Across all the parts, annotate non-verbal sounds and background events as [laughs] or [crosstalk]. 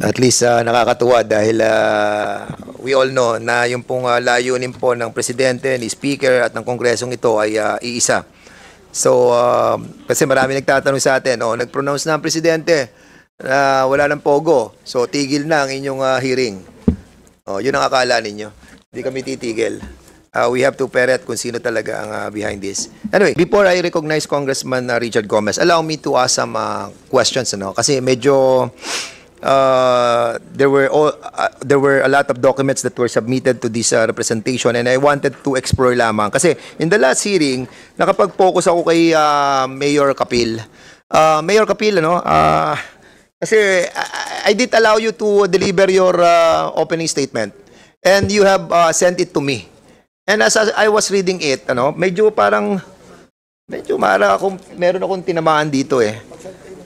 At least uh, nakakatuwa dahil uh, we all know na yung pong uh, layunin po ng presidente, ni speaker at ng kongresong ito ay uh, iisa. So uh, kasi marami nagtatanong sa atin, oh, nag-pronounce na ang presidente na uh, wala ng pogo. So tigil na ang inyong uh, hearing. Oh, yun ang akala ninyo. Hindi kami titigil. Uh, we have to ferret kung sino talaga ang uh, behind this. Anyway, before I recognize Congressman uh, Richard Gomez, allow me to ask some uh, questions ano kasi medyo uh, there were all uh, there were a lot of documents that were submitted to this uh, representation and I wanted to explore lamang kasi in the last hearing nakapag-focus ako kay uh, Mayor Kapil. Uh, Mayor Kapil ano uh, kasi I, I did allow you to deliver your uh, opening statement and you have uh, sent it to me. And as I was reading it ano medyo parang medyo mara akong meron akong tinamaan dito eh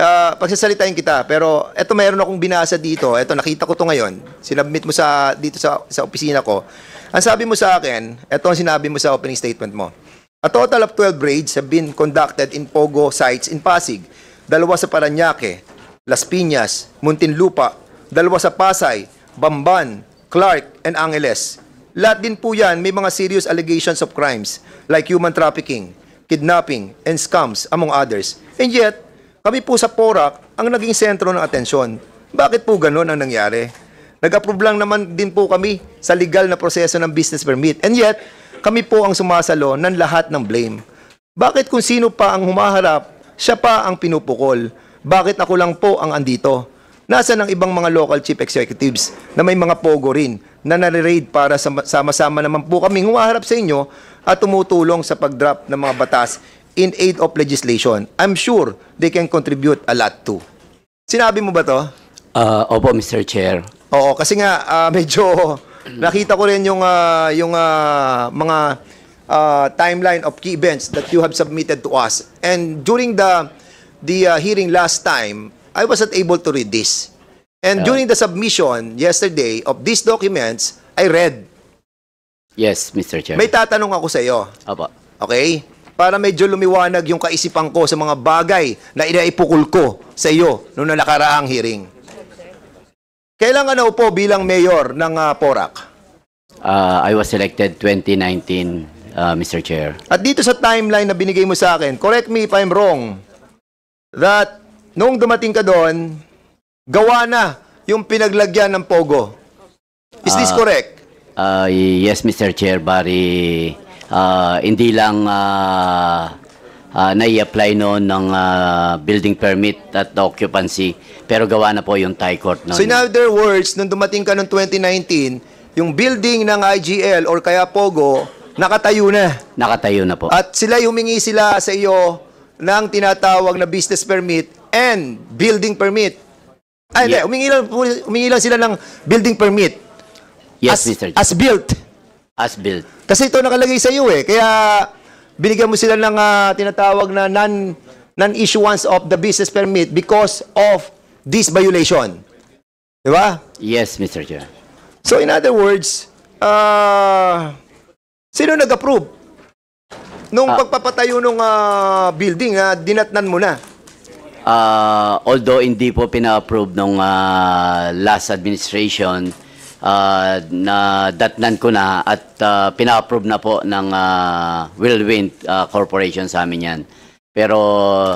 uh, pagsasalitain kita, pero ito mayroon akong binasa dito. Ito, nakita ko to ngayon. Sinabmit mo sa, dito sa, sa opisina ko. Ang sabi mo sa akin, eto ang sinabi mo sa opening statement mo. A total of 12 raids have been conducted in Pogo sites in Pasig, dalawa sa Paranaque, Las Piñas, Muntinlupa, dalawa sa Pasay, Bamban, Clark, and Angeles. Lahat din po yan may mga serious allegations of crimes like human trafficking, kidnapping, and scams among others. And yet, kami po sa PORAC ang naging sentro ng atensyon. Bakit po ganun ang nangyari? Nag-approve lang naman din po kami sa legal na proseso ng business permit. And yet, kami po ang sumasalo ng lahat ng blame. Bakit kung sino pa ang humaharap, siya pa ang pinupukol? Bakit ako lang po ang andito? Nasa ng ibang mga local chief executives na may mga pogo rin na nare-raid para sama-sama naman po kaming humaharap sa inyo at tumutulong sa pag-drop ng mga batas in aid of legislation. I'm sure they can contribute a lot too. Sinabi mo ba to? Uh, opo, Mr. Chair. Oo, kasi nga uh, [laughs] medyo nakita ko rin yung uh, yung uh, mga uh, timeline of key events that you have submitted to us. And during the the uh, hearing last time, I wasn't able to read this. And during the submission yesterday of these documents, I read. Yes, Mr. Chair. May tatanong ako sa iyo. Opo. Okay? para medyo lumiwanag yung kaisipan ko sa mga bagay na inaipukul ko sa iyo noong nakaraang hearing. Kailangan ka naupo bilang mayor ng uh, PORAC? Uh, I was elected 2019, uh, Mr. Chair. At dito sa timeline na binigay mo sa akin, correct me if I'm wrong, that noong dumating ka doon, gawa na yung pinaglagyan ng POGO. Is uh, this ah, correct? Uh, yes, Mr. Chair, bari uh, hindi lang uh, uh, nai-apply noon ng uh, building permit at occupancy pero gawa na po yung Thai court noon. So in other words, nung dumating ka noong 2019, yung building ng IGL or kaya Pogo, nakatayo na. Nakatayo na po. At sila humingi sila sa iyo ng tinatawag na business permit and building permit. Ay, yeah. hindi, humingi lang, humingi lang sila ng building permit. Yes, as, Mr. As built. As built. Kasi ito nakalagay sa iyo eh. Kaya binigyan mo sila ng uh, tinatawag na non non-issuance of the business permit because of this violation. Di ba? Yes, Mr. Chair. So in other words, uh, sino nag-approve? Nung uh, pagpapatayo ng uh, building, uh, dinatnan mo na. Uh, although hindi po pina-approve nung uh, last administration, uh, na datnan ko na at uh, pina-approve na po ng uh, Whirlwind uh, Corporation sa amin yan. Pero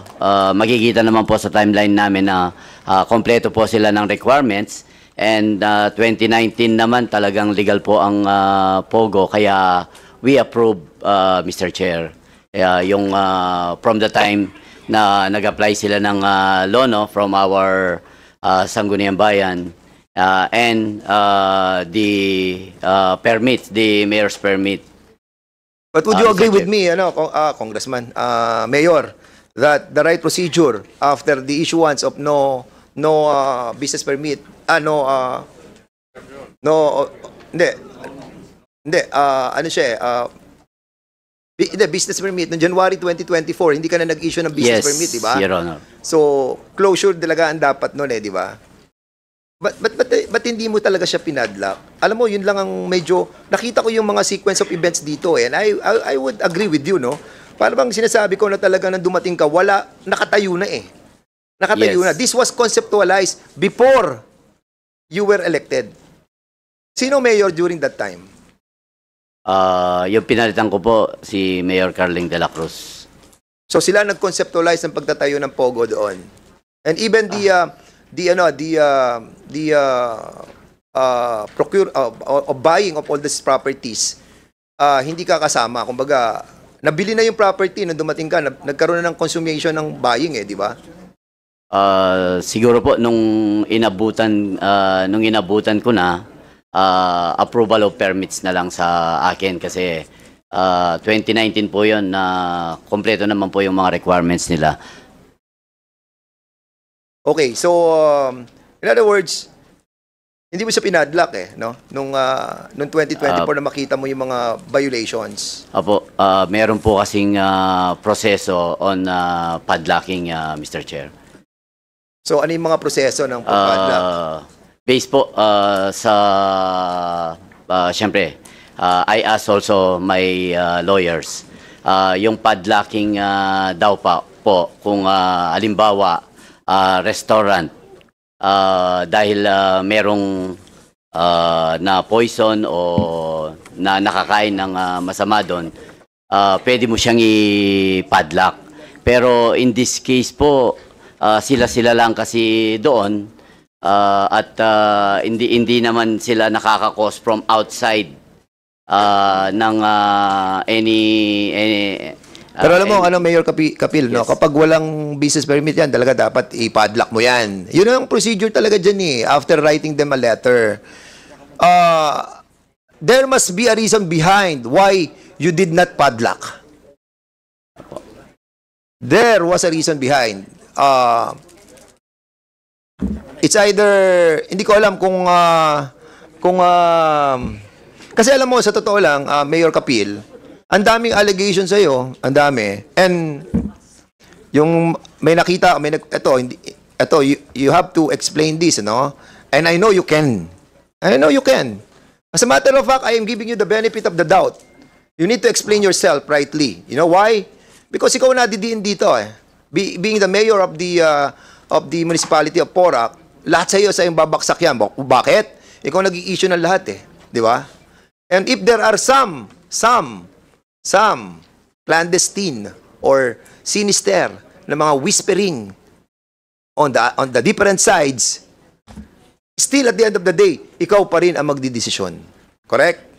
uh, magkikita naman po sa timeline namin na uh, kompleto po sila ng requirements and uh, 2019 naman talagang legal po ang uh, POGO kaya we approve uh, Mr. Chair uh, yung uh, from the time na nag-apply sila ng uh, loan no, from our uh, Sangguniang Bayan uh, and uh, the uh, permit, the mayor's permit. But would uh, you uh, agree with me, ano, uh, Congressman, uh, Mayor, that the right procedure after the issuance of no no uh, business permit, ah, no, uh, no, uh, hindi, hindi, uh, ano siya eh, uh, the business permit no January 2024, hindi ka na nag-issue ng business yes, permit, di ba? Yes, Your Honor. So, closure talaga ang dapat noon eh, di ba? But, but, but, eh, but hindi mo talaga siya pinadlock? Alam mo, yun lang ang medyo, nakita ko yung mga sequence of events dito eh, and I, I, I would agree with you, no? Para bang sinasabi ko na talaga nang dumating ka, wala, nakatayo na eh. Nakatayo yes. na. This was conceptualized before you were elected. Sino mayor during that time? Uh, yung pinalitan ko po, si Mayor Carling de la Cruz. So sila nag-conceptualize ng pagtatayo ng Pogo doon. And even the... Uh, the ano the uh, the uh, uh, procure uh, uh or, buying of all these properties uh, hindi ka kasama kumbaga nabili na yung property nung dumating ka nag nagkaroon na ng consummation ng buying eh di ba uh, siguro po nung inabutan uh, nung inabutan ko na uh, approval of permits na lang sa akin kasi uh, 2019 po yon na uh, kompleto naman po yung mga requirements nila Okay, so um, in other words, hindi mo siya pinadlock eh, no? Nung, uh, nung 2024 uh, ah, na makita mo yung mga violations. Apo, uh, meron po kasing uh, proseso on uh, padlocking, uh, Mr. Chair. So ano yung mga proseso ng padlock? Uh, based po uh, sa, uh, syempre, uh, I asked also my uh, lawyers, uh, yung padlocking uh, daw pa po, kung uh, alimbawa, uh, restaurant uh, dahil uh, merong uh, na poison o na nakakain ng uh, masama doon, uh, pwede mo siyang i-padlock. Pero in this case po, uh, sila-sila lang kasi doon uh, at uh, hindi, hindi naman sila nakakakos from outside uh, ng uh, any, any pero ah, alam mo, ano, Mayor Kapil, yes. no? kapag walang business permit yan, talaga dapat ipadlock mo yan. Yun ang procedure talaga dyan eh, after writing them a letter. Uh, there must be a reason behind why you did not padlock. There was a reason behind. Uh, it's either, hindi ko alam kung, uh, kung, uh, kasi alam mo, sa totoo lang, uh, Mayor Kapil, ang daming allegation sa iyo, ang dami. And yung may nakita, may nag, ito, hindi, ito, you, you have to explain this, no? And I know you can. I know you can. As a matter of fact, I am giving you the benefit of the doubt. You need to explain yourself rightly. You know why? Because ikaw na nadidiin dito eh. Be, being the mayor of the uh, of the municipality of Porac, lahat sa iyo sa yung babaksak yan. Bakit? Ikaw nag-i-issue ng lahat eh. Di ba? And if there are some, some Some, clandestine or sinister na mga whispering on the, on the different sides, still at the end of the day, ikaw pa rin ang magdedesisyon Correct?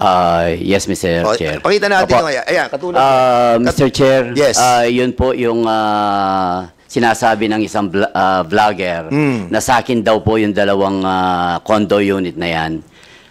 Uh, yes, Mr. O, oh, Chair. Pakita natin Opo. ngayon. Ayan, katulad. Uh, ah, Mr. Kat Chair, yes. uh, yun po yung uh, sinasabi ng isang bl- uh, vlogger mm. na sa akin daw po yung dalawang uh, condo unit na yan.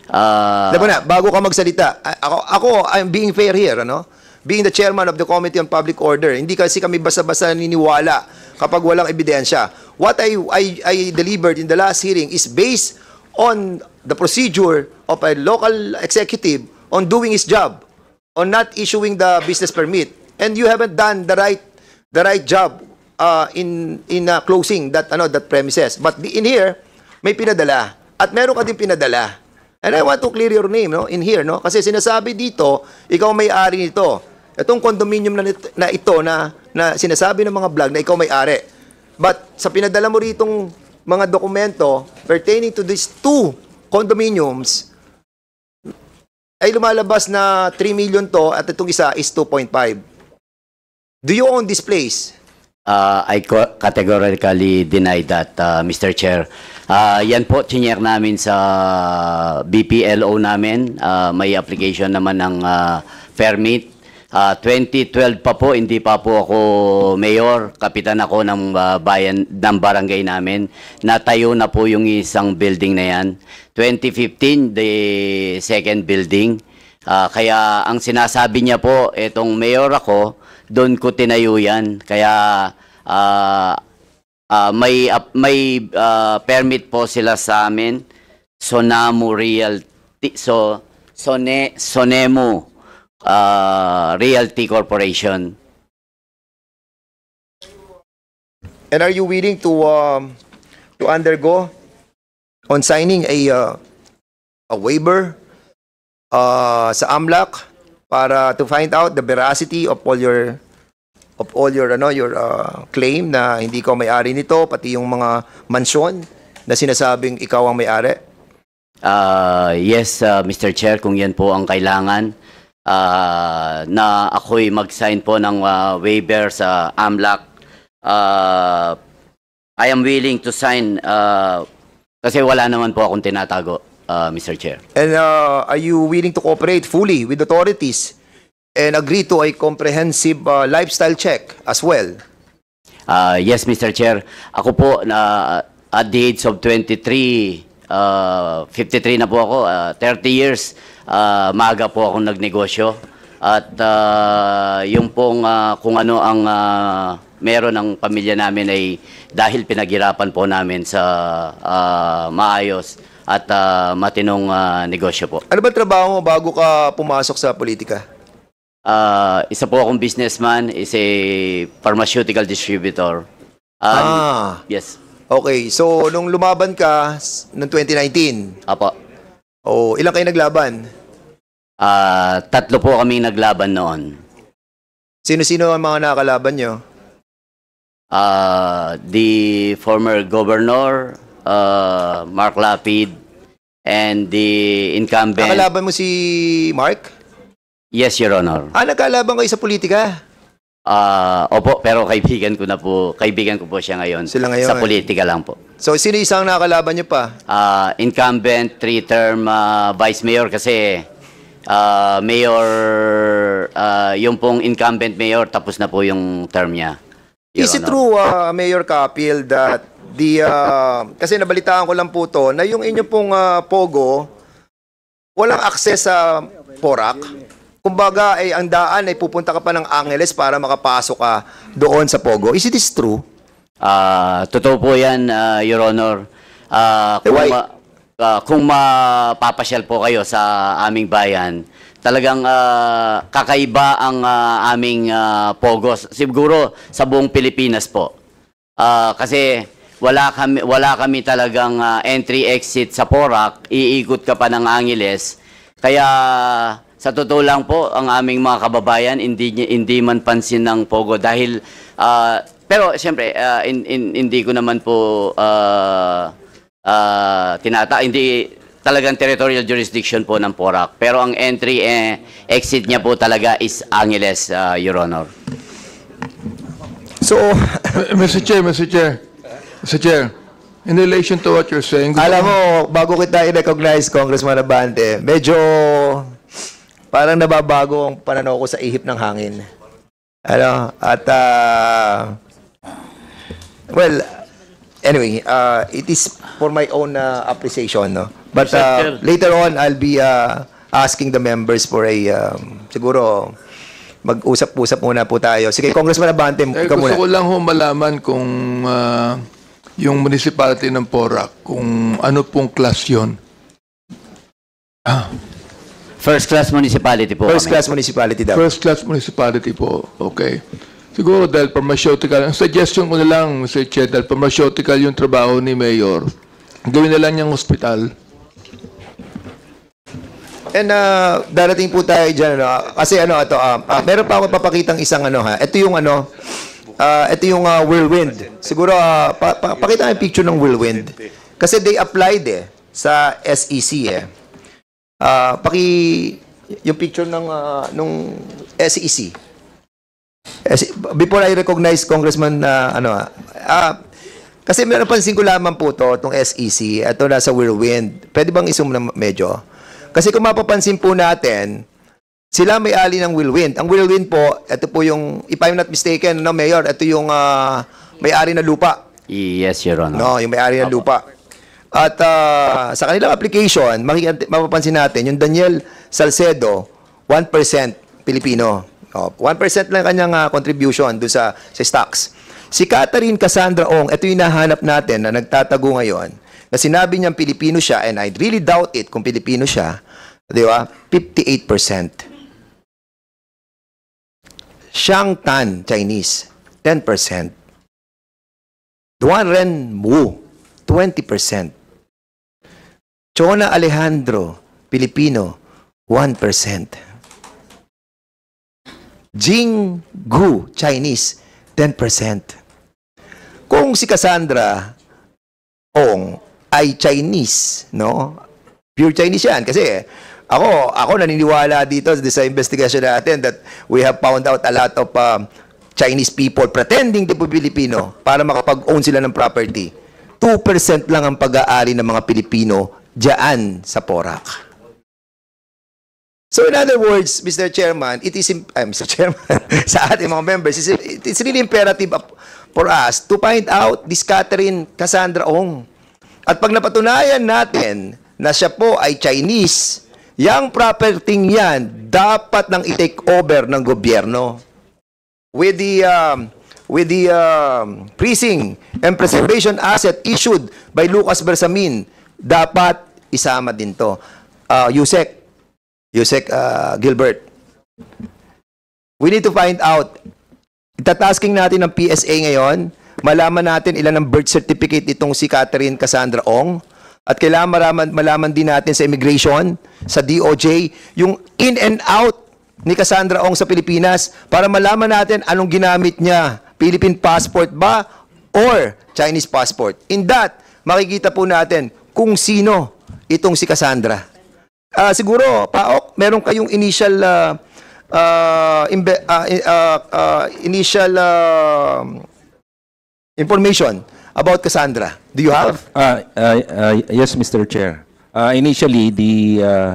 Uh, Diba na, bago ka magsalita, ako, ako, I'm being fair here, ano? Being the chairman of the Committee on Public Order, hindi kasi kami basa-basa niniwala kapag walang ebidensya. What I, I, I delivered in the last hearing is based on the procedure of a local executive on doing his job, on not issuing the business permit. And you haven't done the right the right job uh, in in uh, closing that ano that premises. But in here may pinadala at meron ka din pinadala. And I want to clear your name no, in here. No? Kasi sinasabi dito, ikaw may-ari nito. Itong condominium na, na ito na, na sinasabi ng mga vlog na ikaw may-ari. But sa pinadala mo ritong mga dokumento pertaining to these two condominiums, ay lumalabas na 3 million to at itong isa is 2.5. Do you own this place? Uh, I categorically deny that, uh, Mr. Chair. Uh, yan po, chinyer namin sa BPLO namin. Uh, may application naman ng uh, permit. Uh, 2012 pa po, hindi pa po ako mayor, kapitan ako ng uh, bayan, ng barangay namin. Natayo na po yung isang building na yan. 2015, the second building. Uh, kaya ang sinasabi niya po, etong mayor ako, doon ko tinayo yan. Kaya uh, uh, may, uh, may uh, permit po sila sa amin, Sonamu Realty, so, Sone, Sonemu uh, Realty Corporation. And are you willing to um, to undergo on signing a uh, a waiver uh, sa AMLAC para to find out the veracity of all your of all your ano your uh, claim na hindi ko may-ari nito pati yung mga mansyon na sinasabing ikaw ang may-ari? Uh, yes, uh, ah, Mr. Chair, kung yan po ang kailangan uh, na ako'y mag-sign po ng uh, waiver sa AMLAC. Uh, I am willing to sign uh, kasi wala naman po akong tinatago uh, Mr. Chair. And uh, are you willing to cooperate fully with authorities and agree to a comprehensive uh, lifestyle check as well? Uh, yes, Mr. Chair. Ako po, na at the age of 23, uh, 53 na po ako, uh, 30 years, uh, maaga po akong nagnegosyo. At uh, yung pong uh, kung ano ang uh, meron ng pamilya namin ay dahil pinaghirapan po namin sa uh, maayos at uh, matinong uh, negosyo po. Ano ba trabaho mo bago ka pumasok sa politika? Uh, isa po akong businessman, is a pharmaceutical distributor. Um, ah. Yes. Okay, so nung lumaban ka noong 2019? Apo. Oh, ilan kayo naglaban? Uh, tatlo po kami naglaban noon. Sino-sino ang mga nakakalaban nyo? Uh, the former governor, uh, Mark Lapid, and the incumbent... Nakalaban mo si Mark? Yes, Your Honor. Ah, nagkalaban kayo sa politika? Ah, uh, opo, pero kaibigan ko na po, kaibigan ko po siya ngayon. Sila ngayon? Sa politika lang po. So, sino isang nakakalaban niyo pa? uh, incumbent, three-term uh, vice mayor kasi uh, mayor, uh, yung pong incumbent mayor, tapos na po yung term niya. Your Is Honor. it true, uh, Mayor Capil, that the, uh, ah, kasi nabalitaan ko lang po to, na yung inyo pong uh, Pogo, walang access sa Porak. Kumbaga, ay, eh, ang daan ay eh, pupunta ka pa ng Angeles para makapasok ka doon sa Pogo. Is it is true? Uh, totoo po yan, uh, Your Honor. Uh, kung, Why? ma, uh, kung mapapasyal po kayo sa aming bayan, talagang uh, kakaiba ang uh, aming uh, Pogo. Siguro sa buong Pilipinas po. Uh, kasi wala kami wala kami talagang uh, entry exit sa Porac, iikot ka pa ng Angeles. Kaya sa totoo lang po ang aming mga kababayan hindi hindi man pansin ng Pogo dahil uh, pero siyempre uh, ah, in, in, hindi ko naman po uh, uh, tinata hindi talagang territorial jurisdiction po ng Porac. Pero ang entry eh, exit niya po talaga is Angeles, uh, Your Honor. So, [coughs] Mr. Chair, Mr. Chair, Mr. Chair, in relation to what you're saying... Alam mo, bago kita i-recognize, Congressman Abante, medyo parang nababago ang pananaw ko sa ihip ng hangin. Ano? At, uh, well, anyway, uh, it is for my own uh, appreciation. No? But uh, later on, I'll be uh, asking the members for a, um, siguro, mag-usap-usap muna po tayo. Sige, Congressman Abante, eh, ka muna. Gusto ko lang ho malaman kung... Uh, yung municipality ng Porac, kung ano pong class yun. Ah, First class municipality po First kami. class municipality daw. first class municipality po, okay. Siguro dahil pharmaceutical, ang suggestion ko na lang, Mr. Chair, dahil pharmaceutical yung trabaho ni Mayor, gawin na lang niyang hospital. And uh, darating po tayo dyan, ano, ah, kasi ano, ito, ah, ah, ah, meron pa ako papakitang isang ano ha, ito yung ano, uh, ito yung uh, whirlwind. Siguro, uh, pa, pa, pakita nga yung picture ng whirlwind. Kasi they applied eh, sa SEC eh. Uh, paki, yung picture ng, uh, nung SEC. E, before I recognize Congressman, uh, ano, uh, kasi meron pansin ko lamang po to, itong SEC, ito nasa whirlwind. Pwede bang isum na medyo? Kasi kung mapapansin po natin, sila may ali ng Willwind. Ang Willwind po, ito po yung, if I'm not mistaken, no, Mayor, ito yung ah, may-ari na lupa. Yes, Your Honor. No, yung may-ari ng lupa. At ah, sa kanilang application, mapapansin natin, yung Daniel Salcedo, 1% Pilipino. O, 1% lang kanyang ah, contribution do sa, sa stocks. Si Catherine Cassandra Ong, ito yung nahanap natin na nagtatago ngayon, na sinabi niyang Pilipino siya, and I really doubt it kung Pilipino siya, di ba? 58%. Shang Tan, Chinese, 10%. Duan Ren Wu, 20%. Chona Alejandro, Pilipino, 1%. Jing Gu, Chinese, 10%. Kung si Cassandra Ong ay Chinese, no? Pure Chinese yan kasi eh, ako, ako naniniwala dito sa investigation natin that we have found out a lot of um, Chinese people pretending to be Filipino para makapag-own sila ng property. 2% lang ang pag-aari ng mga Pilipino diyan sa Porac. So in other words, Mr. Chairman, it is uh, Mr. Chairman, [laughs] sa ating mga members, it is really imperative for us to find out this Catherine Cassandra Ong. At pag napatunayan natin na siya po ay Chinese Yang property niyan dapat nang i-take over ng gobyerno with the um, with the um, freezing and preservation asset issued by Lucas Bersamin dapat isama din to uh, Yusek Yusek uh, Gilbert we need to find out itatasking natin ng PSA ngayon malaman natin ilan ang birth certificate itong si Catherine Cassandra Ong at kailangan malaman, malaman din natin sa immigration, sa DOJ, yung in and out ni Cassandra Ong sa Pilipinas para malaman natin anong ginamit niya. Philippine passport ba or Chinese passport? In that, makikita po natin kung sino itong si Cassandra. Uh, siguro, Paok, meron kayong initial uh, uh, imbe, uh, uh, uh, initial uh, information about Cassandra. Do you have? Uh, uh, uh, yes, Mr. Chair. Uh, initially, the uh,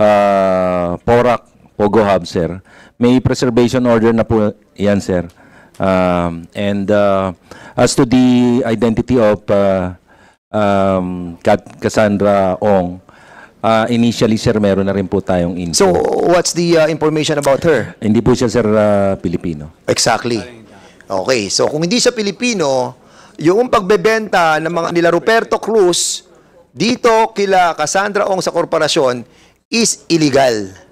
uh, PORAC Pogo Hub, sir, may preservation order na po yan, sir. Um, and uh, as to the identity of uh, um, Cassandra Ong, uh, initially, sir, meron na rin po tayong info. So, what's the uh, information about her? Hindi po siya, sir, uh, Pilipino. Exactly. Okay. So, kung hindi siya Pilipino, yung pagbebenta ng mga nila Roberto Cruz dito kila Cassandra Ong sa korporasyon is illegal.